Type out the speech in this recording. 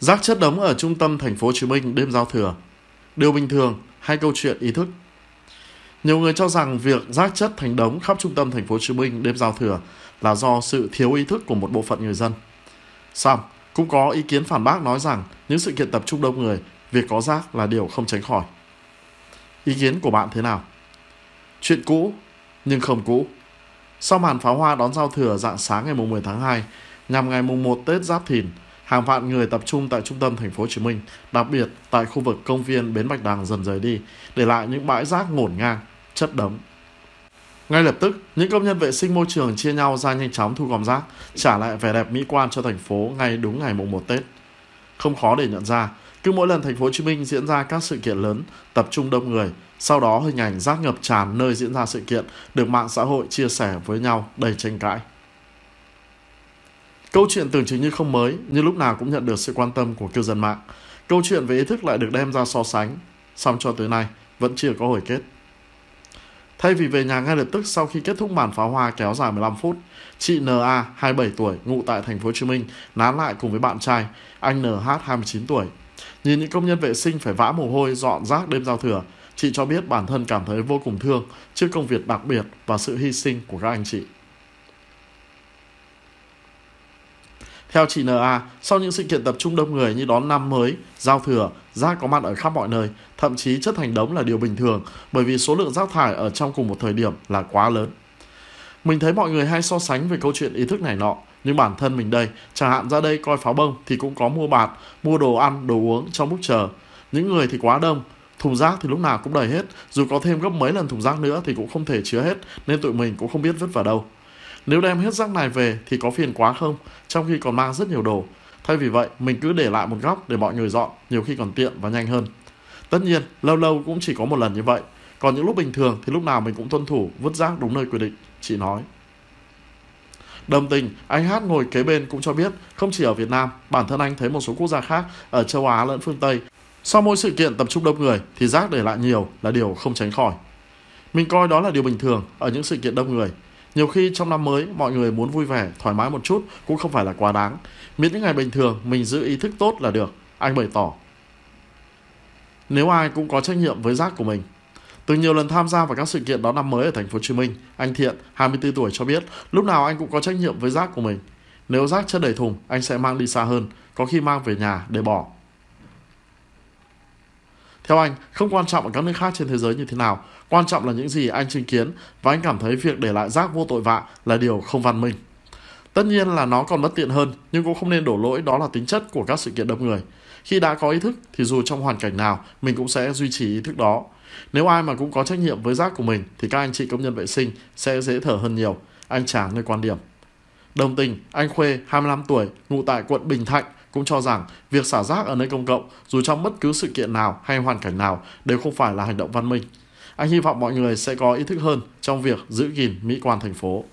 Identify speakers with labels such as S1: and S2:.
S1: Rác chất đống ở trung tâm thành phố Hồ Chí Minh đêm giao thừa. Điều bình thường hay câu chuyện ý thức? Nhiều người cho rằng việc rác chất thành đống khắp trung tâm thành phố Hồ Chí Minh đêm giao thừa là do sự thiếu ý thức của một bộ phận người dân. Xong, cũng có ý kiến phản bác nói rằng những sự kiện tập trung đông người, việc có rác là điều không tránh khỏi. Ý kiến của bạn thế nào? Chuyện cũ nhưng không cũ. Sau màn pháo hoa đón giao thừa dạng sáng ngày 10 tháng 2 nhằm ngày 1 Tết Giáp Thìn, Hàng vạn người tập trung tại trung tâm thành phố Hồ Chí Minh, đặc biệt tại khu vực công viên Bến Bạch Đằng dần rời đi, để lại những bãi rác ngổn ngang, chất đống. Ngay lập tức, những công nhân vệ sinh môi trường chia nhau ra nhanh chóng thu gom rác, trả lại vẻ đẹp mỹ quan cho thành phố ngay đúng ngày mùng 1 Tết. Không khó để nhận ra, cứ mỗi lần thành phố Hồ Chí Minh diễn ra các sự kiện lớn, tập trung đông người, sau đó hình ảnh rác ngập tràn nơi diễn ra sự kiện được mạng xã hội chia sẻ với nhau đầy tranh cãi. Câu chuyện tưởng chừng như không mới, nhưng lúc nào cũng nhận được sự quan tâm của cư dân mạng. Câu chuyện về ý thức lại được đem ra so sánh, song cho tới nay vẫn chưa có hồi kết. Thay vì về nhà ngay lập tức sau khi kết thúc màn pháo hoa kéo dài 15 phút, chị NA 27 tuổi ngụ tại thành phố Hồ Chí Minh nán lại cùng với bạn trai, anh NH 29 tuổi. Nhìn những công nhân vệ sinh phải vã mồ hôi dọn rác đêm giao thừa, chị cho biết bản thân cảm thấy vô cùng thương trước công việc đặc biệt và sự hy sinh của các anh chị. Theo chị NA, sau những sự kiện tập trung đông người như đón năm mới, giao thừa, rác có mặt ở khắp mọi nơi, thậm chí chất thành đống là điều bình thường bởi vì số lượng rác thải ở trong cùng một thời điểm là quá lớn. Mình thấy mọi người hay so sánh về câu chuyện ý thức này nọ, nhưng bản thân mình đây, chẳng hạn ra đây coi pháo bông thì cũng có mua bạt, mua đồ ăn, đồ uống trong lúc chờ. Những người thì quá đông, thùng rác thì lúc nào cũng đầy hết, dù có thêm gấp mấy lần thùng rác nữa thì cũng không thể chứa hết nên tụi mình cũng không biết vứt vào đâu. Nếu đem hết rác này về thì có phiền quá không? Trong khi còn mang rất nhiều đồ. Thay vì vậy, mình cứ để lại một góc để mọi người dọn, nhiều khi còn tiện và nhanh hơn. Tất nhiên, lâu lâu cũng chỉ có một lần như vậy. Còn những lúc bình thường thì lúc nào mình cũng tuân thủ vứt rác đúng nơi quy định, chị nói. Đồng tình, anh Hát ngồi kế bên cũng cho biết, không chỉ ở Việt Nam, bản thân anh thấy một số quốc gia khác ở châu Á lẫn phương Tây. Sau mỗi sự kiện tập trung đông người thì rác để lại nhiều là điều không tránh khỏi. Mình coi đó là điều bình thường ở những sự kiện đông người. Nhiều khi trong năm mới mọi người muốn vui vẻ, thoải mái một chút cũng không phải là quá đáng. Miễn những ngày bình thường mình giữ ý thức tốt là được, anh bày tỏ. Nếu ai cũng có trách nhiệm với rác của mình. Từ nhiều lần tham gia vào các sự kiện đón năm mới ở thành phố Hồ Chí Minh, anh Thiện, 24 tuổi cho biết, lúc nào anh cũng có trách nhiệm với rác của mình. Nếu rác chất đầy thùng, anh sẽ mang đi xa hơn, có khi mang về nhà để bỏ theo anh, không quan trọng ở các nước khác trên thế giới như thế nào, quan trọng là những gì anh chứng kiến và anh cảm thấy việc để lại rác vô tội vạ là điều không văn minh. Tất nhiên là nó còn bất tiện hơn, nhưng cũng không nên đổ lỗi đó là tính chất của các sự kiện đông người. Khi đã có ý thức thì dù trong hoàn cảnh nào, mình cũng sẽ duy trì ý thức đó. Nếu ai mà cũng có trách nhiệm với rác của mình thì các anh chị công nhân vệ sinh sẽ dễ thở hơn nhiều. Anh Tráng nơi quan điểm. Đồng tình, anh Khuê, 25 tuổi, ngụ tại quận Bình Thạnh, cũng cho rằng việc xả rác ở nơi công cộng, dù trong bất cứ sự kiện nào hay hoàn cảnh nào, đều không phải là hành động văn minh. Anh hy vọng mọi người sẽ có ý thức hơn trong việc giữ gìn mỹ quan thành phố.